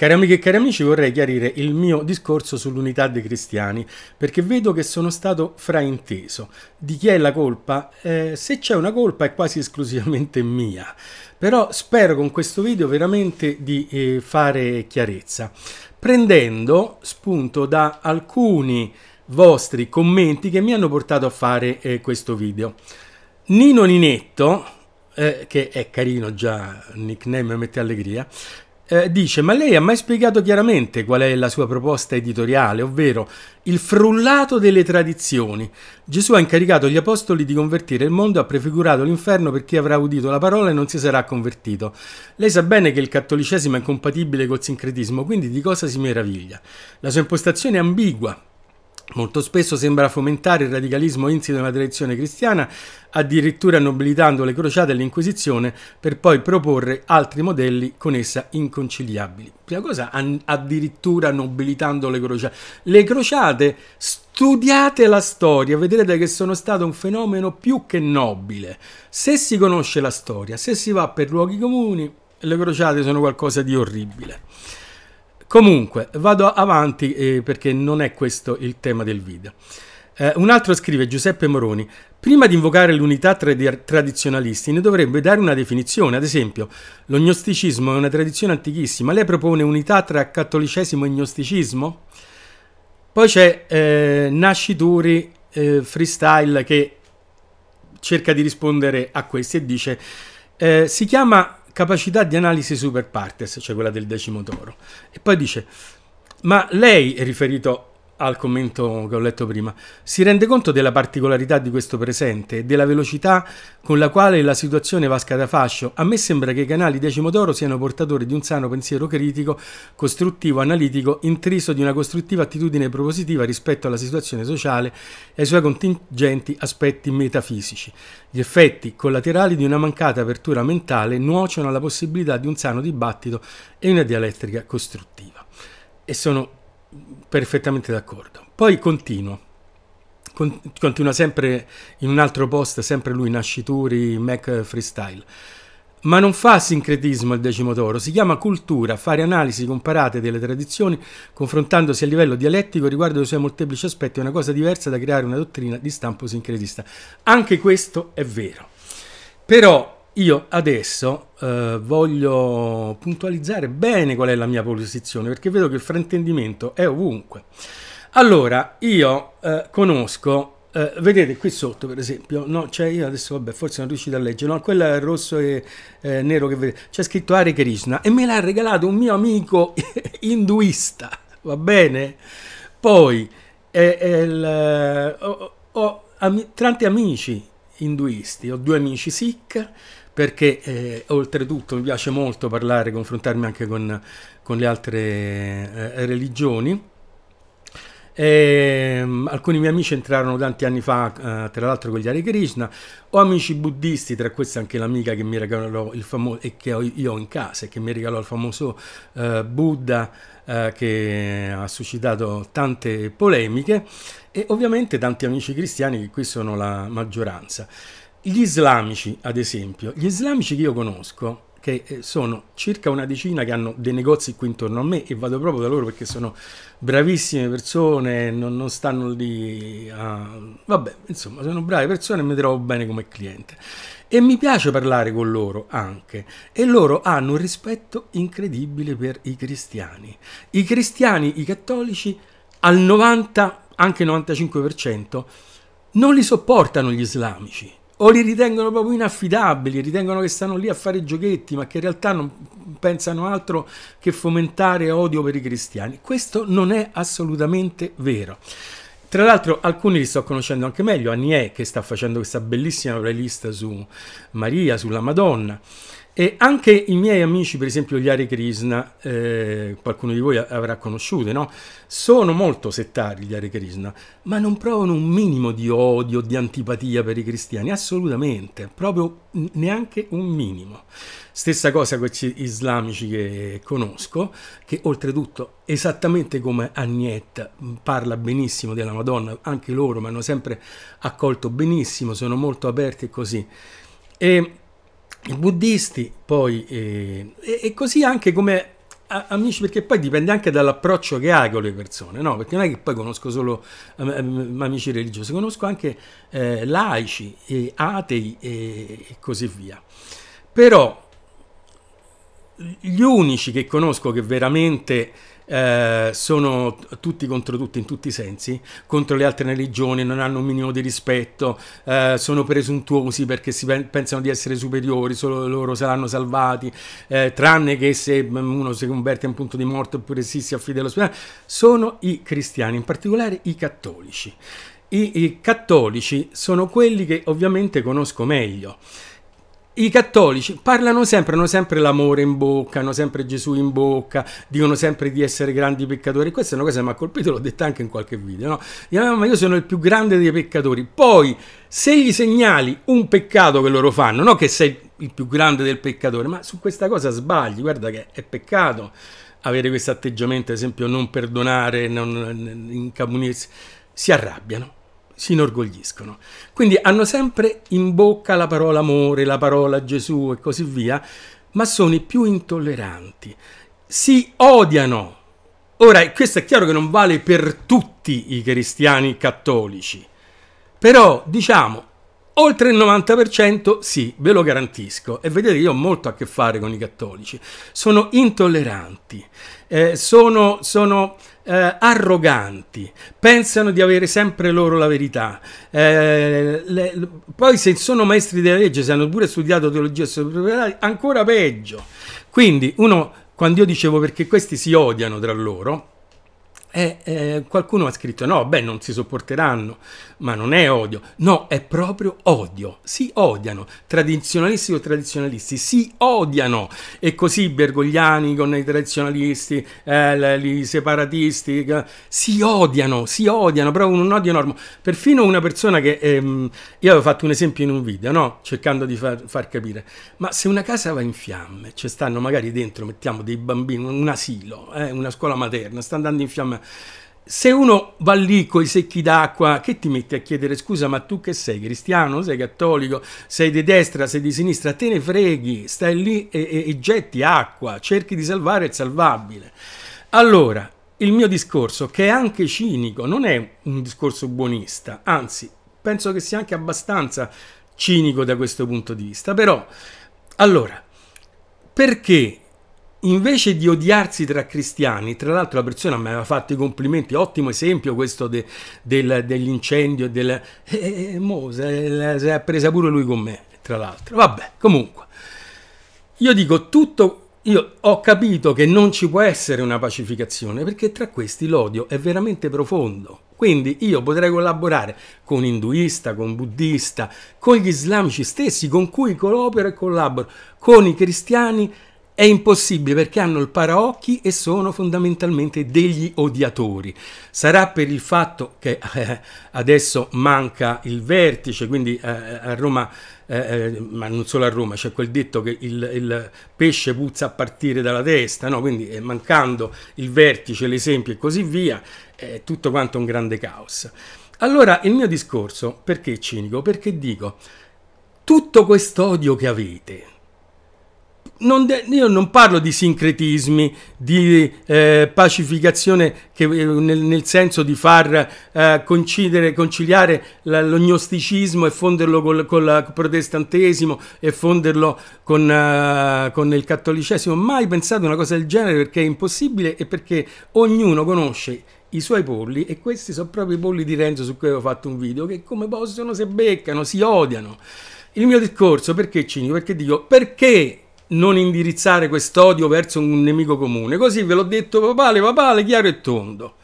Cari amiche e cari amici, vorrei chiarire il mio discorso sull'unità dei cristiani, perché vedo che sono stato frainteso. Di chi è la colpa? Eh, se c'è una colpa è quasi esclusivamente mia. Però spero con questo video veramente di eh, fare chiarezza, prendendo spunto da alcuni vostri commenti che mi hanno portato a fare eh, questo video. Nino Ninetto, eh, che è carino già, nickname mette allegria, eh, dice ma lei ha mai spiegato chiaramente qual è la sua proposta editoriale, ovvero il frullato delle tradizioni. Gesù ha incaricato gli apostoli di convertire il mondo, ha prefigurato l'inferno per chi avrà udito la parola e non si sarà convertito. Lei sa bene che il cattolicesimo è incompatibile col sincretismo, quindi di cosa si meraviglia? La sua impostazione è ambigua, Molto spesso sembra fomentare il radicalismo insito nella tradizione cristiana, addirittura nobilitando le crociate e l'Inquisizione per poi proporre altri modelli con essa inconciliabili. Prima cosa, addirittura nobilitando le crociate. Le crociate, studiate la storia, vedrete che sono stato un fenomeno più che nobile. Se si conosce la storia, se si va per luoghi comuni, le crociate sono qualcosa di orribile. Comunque, vado avanti eh, perché non è questo il tema del video. Eh, un altro scrive Giuseppe Moroni, prima di invocare l'unità tra i tradizionalisti ne dovrebbe dare una definizione, ad esempio lo gnosticismo è una tradizione antichissima, lei propone unità tra cattolicesimo e gnosticismo? Poi c'è eh, Nascituri eh, Freestyle che cerca di rispondere a questi e dice eh, si chiama capacità di analisi super partes, cioè quella del decimo toro. E poi dice, ma lei, è riferito al commento che ho letto prima, si rende conto della particolarità di questo presente e della velocità con la quale la situazione va a fascio. A me sembra che i canali Decimo d'Oro siano portatori di un sano pensiero critico, costruttivo, analitico, intriso di una costruttiva attitudine propositiva rispetto alla situazione sociale e ai suoi contingenti aspetti metafisici. Gli effetti collaterali di una mancata apertura mentale nuociono alla possibilità di un sano dibattito e una dialettica costruttiva. E sono perfettamente d'accordo. Poi continuo. Con, continua sempre in un altro post, sempre lui, Nascituri, Mac Freestyle. Ma non fa sincretismo il decimo d'oro, si chiama cultura, fare analisi comparate delle tradizioni, confrontandosi a livello dialettico riguardo ai suoi molteplici aspetti, è una cosa diversa da creare una dottrina di stampo sincretista. Anche questo è vero. Però io adesso eh, voglio puntualizzare bene qual è la mia posizione perché vedo che il fraintendimento è ovunque. Allora, io eh, conosco, eh, vedete qui sotto per esempio, no, cioè io adesso vabbè forse non riuscite a leggere, no, quella rosso e eh, nero che vedete, c'è scritto Hare Krishna e me l'ha regalato un mio amico induista, va bene? Poi, il, eh, ho, ho ami, tanti amici induisti, ho due amici Sikh, perché eh, oltretutto mi piace molto parlare, confrontarmi anche con, con le altre eh, religioni. E, um, alcuni miei amici entrarono tanti anni fa, uh, tra l'altro con gli Hare Krishna, ho amici buddisti, tra questi anche l'amica che mi regalò il famoso, e che ho, io in casa, e che mi regalò il famoso uh, Buddha uh, che ha suscitato tante polemiche e ovviamente tanti amici cristiani che qui sono la maggioranza. Gli islamici, ad esempio, gli islamici che io conosco, che eh, sono circa una decina che hanno dei negozi qui intorno a me e vado proprio da loro perché sono bravissime persone, non, non stanno lì a... vabbè, insomma, sono brave persone e mi trovo bene come cliente. E mi piace parlare con loro anche. E loro hanno un rispetto incredibile per i cristiani. I cristiani, i cattolici, al 90, anche 95%, non li sopportano gli islamici o li ritengono proprio inaffidabili, ritengono che stanno lì a fare giochetti, ma che in realtà non pensano altro che fomentare odio per i cristiani. Questo non è assolutamente vero. Tra l'altro alcuni li sto conoscendo anche meglio, Annie che sta facendo questa bellissima playlist su Maria, sulla Madonna. E anche i miei amici, per esempio gli Hare Krishna, eh, qualcuno di voi avrà conosciuto, no? sono molto settari gli Hare Krishna, ma non provano un minimo di odio, di antipatia per i cristiani, assolutamente, proprio neanche un minimo. Stessa cosa con gli islamici che conosco, che oltretutto, esattamente come Agnette, mm, parla benissimo della Madonna, anche loro mi hanno sempre accolto benissimo, sono molto aperti e così. E i buddisti, poi eh, e, così anche come amici, perché poi dipende anche dall'approccio che hai con le persone, no? Perché non è che poi conosco solo um, amici religiosi, conosco anche eh, laici, e atei e, e così via. Però gli unici che conosco che veramente eh, sono tutti contro tutti in tutti i sensi, contro le altre religioni, non hanno un minimo di rispetto, eh, sono presuntuosi perché si pen pensano di essere superiori, solo loro saranno salvati, eh, tranne che se uno si converte in punto di morte oppure si, si affida all'ospedale, sono i cristiani, in particolare i cattolici. I, I cattolici sono quelli che ovviamente conosco meglio i cattolici parlano sempre, hanno sempre l'amore in bocca, hanno sempre Gesù in bocca, dicono sempre di essere grandi peccatori. Questa è una cosa che mi ha colpito, l'ho detta anche in qualche video. No? ma io sono il più grande dei peccatori. Poi, se gli segnali un peccato che loro fanno, non che sei il più grande del peccatore, ma su questa cosa sbagli, guarda che è peccato avere questo atteggiamento, ad esempio non perdonare, non incamunirsi, si arrabbiano si inorgogliscono. Quindi hanno sempre in bocca la parola amore, la parola Gesù e così via, ma sono i più intolleranti. Si odiano. Ora, questo è chiaro che non vale per tutti i cristiani cattolici, però diciamo oltre il 90% sì, ve lo garantisco. E vedete, io ho molto a che fare con i cattolici. Sono intolleranti, eh, sono, sono eh, arroganti, pensano di avere sempre loro la verità. Eh, le, poi se sono maestri della legge, se hanno pure studiato teologia e proprietà, ancora peggio. Quindi uno, quando io dicevo perché questi si odiano tra loro, e eh, eh, qualcuno ha scritto: no, beh, non si sopporteranno, ma non è odio. No, è proprio odio. Si odiano. Tradizionalisti o tradizionalisti si odiano. E così Bergogliani con i tradizionalisti, eh, i separatisti eh, si odiano, si odiano. Proprio un odio enorme. Perfino una persona che ehm, io avevo fatto un esempio in un video, no? cercando di far, far capire. Ma se una casa va in fiamme, ci cioè stanno magari dentro, mettiamo dei bambini, un asilo, eh, una scuola materna, sta andando in fiamme se uno va lì con i secchi d'acqua, che ti metti a chiedere scusa, ma tu che sei cristiano, sei cattolico, sei di destra, sei di sinistra, te ne freghi, stai lì e, e, e getti acqua, cerchi di salvare il salvabile. Allora, il mio discorso, che è anche cinico, non è un discorso buonista, anzi, penso che sia anche abbastanza cinico da questo punto di vista, però, allora, perché invece di odiarsi tra cristiani, tra l'altro la persona mi aveva fatto i complimenti, ottimo esempio questo de, del, dell'incendio, del, eh, eh, eh, mo, se, se è presa pure lui con me, tra l'altro. Vabbè, comunque, io dico tutto, io ho capito che non ci può essere una pacificazione, perché tra questi l'odio è veramente profondo. Quindi io potrei collaborare con induista, con buddista, con gli islamici stessi, con cui coopero e collaboro, con i cristiani, è impossibile perché hanno il paraocchi e sono fondamentalmente degli odiatori. Sarà per il fatto che eh, adesso manca il vertice, quindi eh, eh a Roma, eh, eh, ma non solo a Roma, c'è quel detto che il, il, pesce puzza a partire dalla testa, no? quindi eh, mancando il vertice, l'esempio e così via, è tutto quanto un grande caos. Allora il mio discorso, perché cinico? Perché dico, tutto quest'odio che avete, non de- io non parlo di sincretismi, di eh, pacificazione che, eh, nel, nel, senso di far eh, conciliare la, l'ognosticismo e fonderlo col, col, protestantesimo e fonderlo con, uh, con, il cattolicesimo. Mai pensato una cosa del genere perché è impossibile e perché ognuno conosce i suoi polli e questi sono proprio i polli di Renzo su cui avevo fatto un video che come possono si beccano, si odiano. Il mio discorso perché cinico? Perché dico perché non indirizzare quest'odio verso un nemico comune. Così ve l'ho detto papale, papale, chiaro e tondo.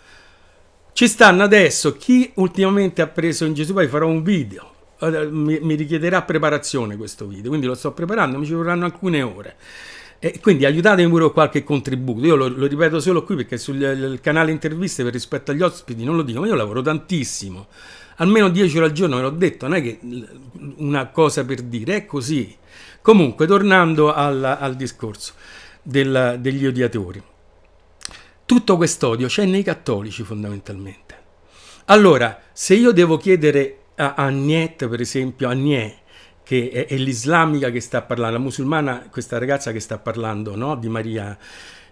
Ci stanno adesso, chi ultimamente ha preso in Gesù, poi farò un video, mi, mi richiederà preparazione questo video, quindi lo sto preparando, mi ci vorranno alcune ore. E quindi aiutatemi pure con qualche contributo. Io lo, lo, ripeto solo qui perché sul canale interviste per rispetto agli ospiti non lo dico, ma io lavoro tantissimo almeno 10 ore al giorno, ve l'ho detto, non è che una cosa per dire, è così. Comunque, tornando alla, al discorso della, degli odiatori, tutto quest'odio c'è nei cattolici fondamentalmente. Allora, se io devo chiedere a Agnette, per esempio, Agnè, che è, è l'islamica che sta parlando, la musulmana, questa ragazza che sta parlando, no? Di Maria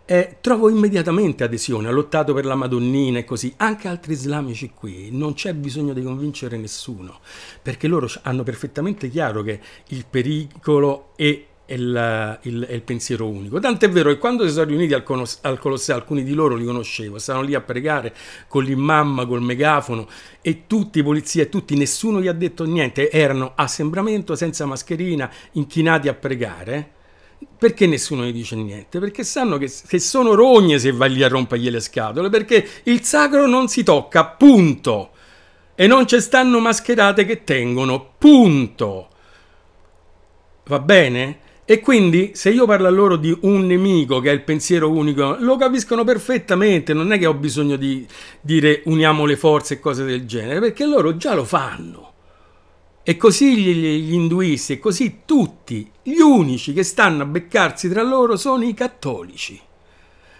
eh, trovo immediatamente adesione, ha lottato per la Madonnina e così, anche altri islamici qui, non c'è bisogno di convincere nessuno, perché loro hanno perfettamente chiaro che il pericolo è il, il, il pensiero unico. Tant'è vero che quando si sono riuniti al, al Colosseo, alcuni di loro li conoscevo, stavano lì a pregare con l'imamma, col megafono e tutti, polizia e tutti, nessuno gli ha detto niente, erano assembramento, senza mascherina, inchinati a pregare perché nessuno gli dice niente? Perché sanno che, che sono rogne se vai lì a rompergli le scatole, perché il sacro non si tocca, punto. E non ci stanno mascherate che tengono, punto. Va bene? E quindi se io parlo a loro di un nemico che è il pensiero unico, lo capiscono perfettamente, non è che ho bisogno di dire uniamo le forze e cose del genere, perché loro già lo fanno. E così gli, gli induisti, e così tutti, gli unici che stanno a beccarsi tra loro sono i cattolici.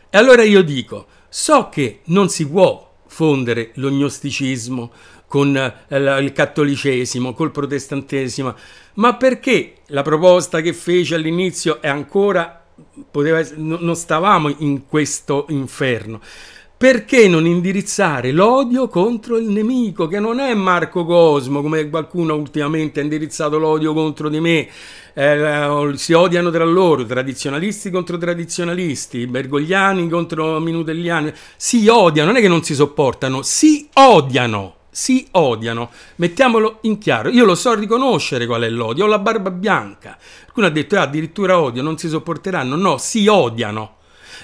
E allora io dico, so che non si può fondere l'ognosticismo con eh, il cattolicesimo, col protestantesimo, ma perché la proposta che fece all'inizio è ancora, poteva, non stavamo in questo inferno, perché non indirizzare l'odio contro il nemico, che non è Marco Cosmo, come qualcuno ultimamente ha indirizzato l'odio contro di me? Eh, eh, si odiano tra loro, tradizionalisti contro tradizionalisti, bergogliani contro minutelliani. Si odiano, non è che non si sopportano, si odiano si odiano. Mettiamolo in chiaro, io lo so riconoscere qual è l'odio, ho la barba bianca. Qualcuno ha detto ah, addirittura odio, non si sopporteranno. No, si odiano.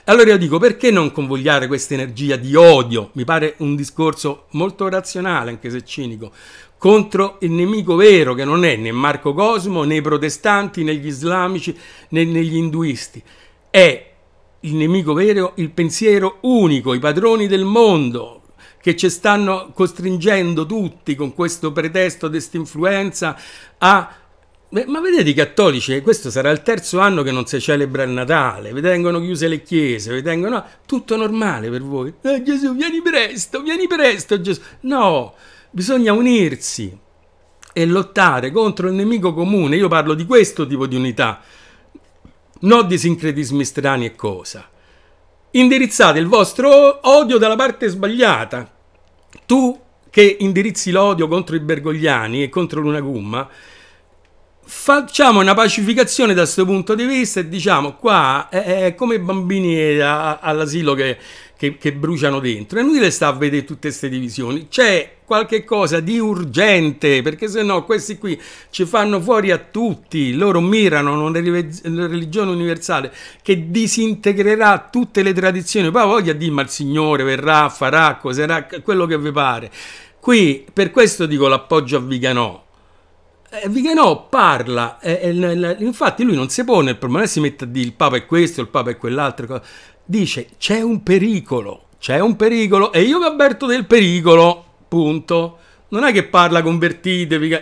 Allora io dico perché non convogliare questa energia di odio, mi pare un discorso molto razionale anche se cinico, contro il nemico vero che non è né Marco Cosmo né i protestanti né gli islamici né negli induisti, è il nemico vero il pensiero unico, i padroni del mondo, che ci stanno costringendo tutti con questo pretesto, questa influenza a ma vedete i cattolici, questo sarà il terzo anno che non si celebra il Natale, vi tengono chiuse le chiese, vi Tutto normale per voi. Eh, Gesù, vieni presto, vieni presto Gesù. No, bisogna unirsi e lottare contro il nemico comune. Io parlo di questo tipo di unità, non di sincretismi strani e cosa. Indirizzate il vostro odio dalla parte sbagliata. Tu che indirizzi l'odio contro i bergogliani e contro l'una gumma, facciamo una pacificazione da questo punto di vista e diciamo qua è, è come bambini all'asilo che, che, che, bruciano dentro. È inutile sta a vedere tutte queste divisioni. C'è qualche cosa di urgente perché se no questi qui ci fanno fuori a tutti. Loro mirano una religione universale che disintegrerà tutte le tradizioni. Poi voglia ma il Signore, verrà, farà, coserà, quello che vi pare. Qui per questo dico l'appoggio a Viganò eh, Vigano parla, eh, eh, infatti lui non si pone il problema, si mette a dire il Papa è questo, il Papa è quell'altro, dice c'è un pericolo, c'è un pericolo e io vi avverto del pericolo, punto. Non è che parla convertitevi,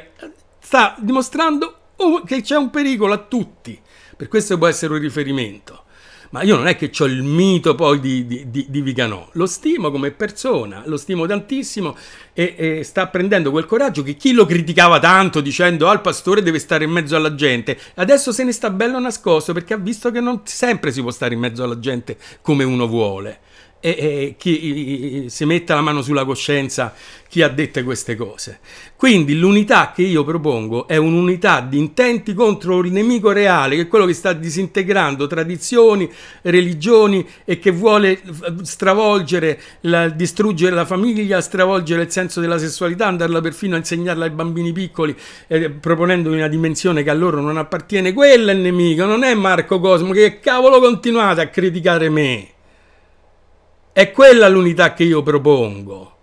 sta dimostrando oh, che c'è un pericolo a tutti, per questo può essere un riferimento ma io non è che ho il mito poi di, di, di, di Viganò, lo stimo come persona, lo stimo tantissimo e, e, sta prendendo quel coraggio che chi lo criticava tanto dicendo al ah, pastore deve stare in mezzo alla gente, adesso se ne sta bello nascosto perché ha visto che non sempre si può stare in mezzo alla gente come uno vuole e, e chi e, si metta la mano sulla coscienza chi ha detto queste cose. Quindi l'unità che io propongo è un'unità di intenti contro il nemico reale, che è quello che sta disintegrando tradizioni, religioni e che vuole stravolgere, la, distruggere la famiglia, stravolgere il senso della sessualità, andarla perfino a insegnarla ai bambini piccoli, eh, proponendogli una dimensione che a loro non appartiene. Quello è il nemico, non è Marco Cosmo, che cavolo continuate a criticare me? È quella l'unità che io propongo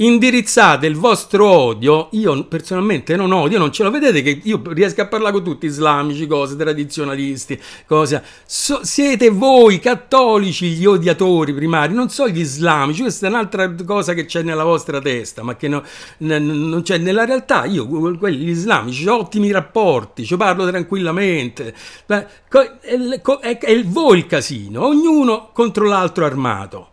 indirizzate il vostro odio, io personalmente non odio, non ce lo vedete che io riesco a parlare con tutti islamici, cose, tradizionalisti, cose. So, siete voi cattolici gli odiatori primari, non so gli islamici, questa è un'altra cosa che c'è nella vostra testa, ma che no, non c'è nella realtà. Io con gli islamici ho ottimi rapporti, ci parlo tranquillamente. è, è, è voi il casino, ognuno contro l'altro armato.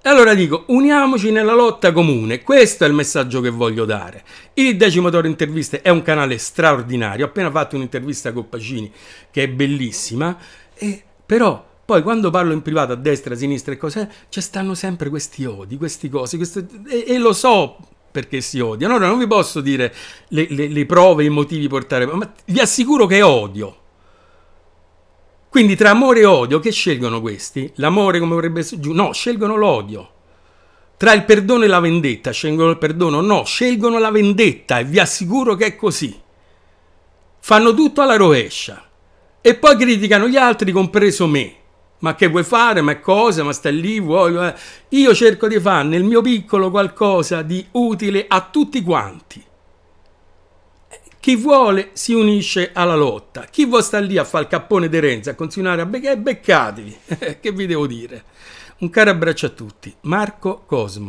E allora dico, uniamoci nella lotta comune, questo è il messaggio che voglio dare. Il Decimo Toro Interviste è un canale straordinario, ho appena fatto un'intervista con Pacini che è bellissima, e, però poi quando parlo in privato a destra, a sinistra e cos'è, ci stanno sempre questi odi, queste cose, queste, e, e lo so perché si odiano. Allora non vi posso dire le, le, le prove, i motivi portare, ma vi assicuro che odio. Quindi tra amore e odio che scelgono questi? L'amore come vorrebbe giù? No, scelgono l'odio. Tra il perdono e la vendetta scelgono il perdono? No, scelgono la vendetta e vi assicuro che è così. Fanno tutto alla rovescia e poi criticano gli altri, compreso me. Ma che vuoi fare? Ma cosa? Ma stai lì? Vuoi... Eh? Io cerco di fare nel mio piccolo qualcosa di utile a tutti quanti. Chi vuole si unisce alla lotta. Chi vuole stare lì a fare il cappone di Renzi, a continuare a beccare, eh, beccatevi. che vi devo dire? Un caro abbraccio a tutti. Marco Cosmo.